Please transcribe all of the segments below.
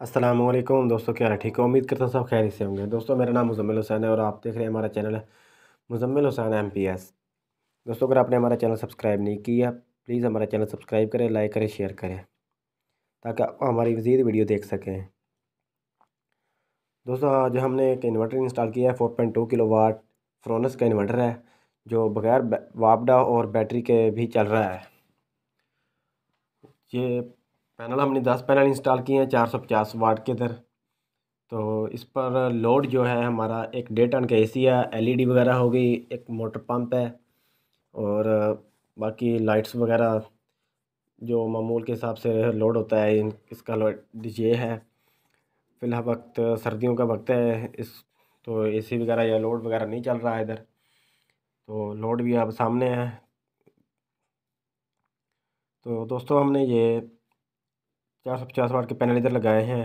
असलम दोस्तों क्या है ठीक है उम्मीद करता हूँ सब खैर से होंगे दोस्तों मेरा नाम मुजम्मिल हुसैन है और आप देख रहे हैं हमारा चैनल है Muzammil Hussain M P S दोस्तों अगर आपने हमारा चैनल सब्सक्राइब नहीं किया प्लीज़ हमारा चैनल सब्सक्राइब करें लाइक करें शेयर करें ताकि आप हमारी मज़ीद वीडियो देख सकें दोस्तों आज हमने एक इन्वर्टर इंस्टॉल किया है four point two kilowatt Fronius का इन्वर्टर है जो बगैर वापडा और बैटरी के भी चल रहा है ये पैनल हमने दस पैनल इंस्टॉल किए हैं चार सौ पचास वाट के इधर तो इस पर लोड जो है हमारा एक डेढ़ टन का ए सी है एल वगैरह हो गई एक मोटर पंप है और बाकी लाइट्स वगैरह जो मामूल के हिसाब से लोड होता है इसका लोड ये है फ़िलहाल वक्त सर्दियों का वक्त है इस तो ए सी वगैरह या लोड वगैरह नहीं चल रहा है इधर तो लोड भी अब सामने है तो दोस्तों हमने ये चार सौ पचास वाट के पैनल इधर लगाए हैं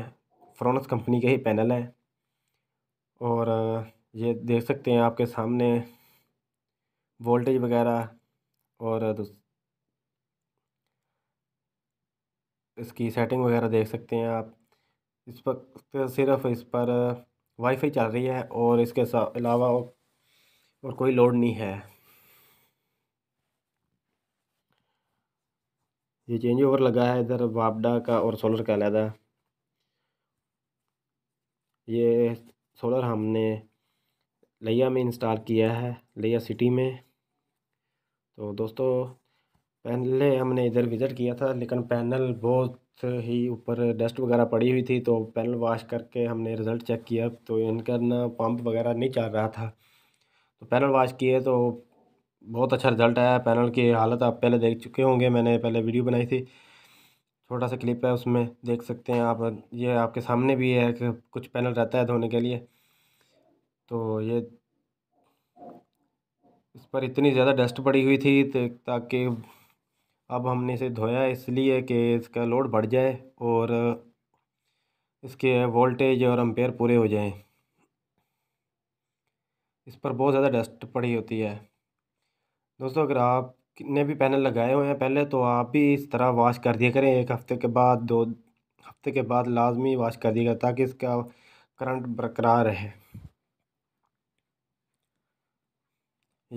फ्रोनस कंपनी के ही पैनल हैं और ये देख सकते हैं आपके सामने वोल्टेज वगैरह और इसकी सेटिंग वगैरह देख सकते हैं आप इस पर सिर्फ इस पर वाईफाई चल रही है और इसके अलावा और कोई लोड नहीं है ये चेंज ओवर लगा है इधर वापडा का और सोलर का अलहदा ये सोलर हमने लिया में इंस्टॉल किया है लिया सिटी में तो दोस्तों पहले हमने इधर विज़िट किया था लेकिन पैनल बहुत ही ऊपर डस्ट वगैरह पड़ी हुई थी तो पैनल वॉश करके हमने रिज़ल्ट चेक किया तो इनका ना पंप वगैरह नहीं चल रहा था तो पैनल वॉश किए तो बहुत अच्छा रिजल्ट आया पैनल की हालत आप पहले देख चुके होंगे मैंने पहले वीडियो बनाई थी छोटा सा क्लिप है उसमें देख सकते हैं आप ये आपके सामने भी है कि कुछ पैनल रहता है धोने के लिए तो ये इस पर इतनी ज़्यादा डस्ट पड़ी हुई थी ताकि अब हमने इसे धोया इसलिए कि इसका लोड बढ़ जाए और इसके वोल्टेज और अम्पेयर पूरे हो जाएं इस पर बहुत ज़्यादा डस्ट पड़ी होती है दोस्तों अगर आप ने भी पैनल लगाए हुए हैं पहले तो आप भी इस तरह वाश कर दिया करें एक हफ़्ते के बाद दो हफ्ते के बाद लाजमी वाश कर दिया ताकि इसका करंट बरकरार रहे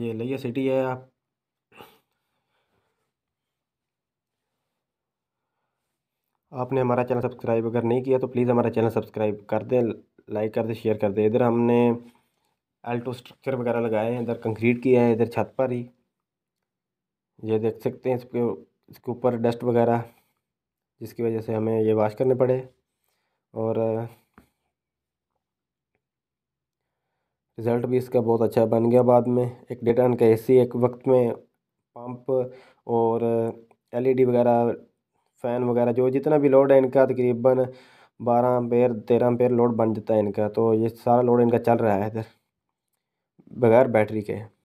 ये लिया सिटी है आप आपने हमारा चैनल सब्सक्राइब अगर नहीं किया तो प्लीज़ हमारा चैनल सब्सक्राइब कर दें लाइक कर दें शेयर कर दें इधर हमने एल्टो स्ट्रक्चर वगैरह लगाए हैं इधर कंक्रीट किया है इधर छत पर ही ये देख सकते हैं इसके इसके ऊपर डस्ट वगैरह जिसकी वजह से हमें ये वाश करने पड़े और रिज़ल्ट भी इसका बहुत अच्छा बन गया बाद में एक डेटा का एसी एक वक्त में पंप और एलईडी वगैरह फ़ैन वगैरह जो जितना भी लोड है इनका तकरीबन बारह पेयर तेरह पेयर लोड बन जाता है इनका तो ये सारा लोड इनका चल रहा है इधर बगैर बैटरी के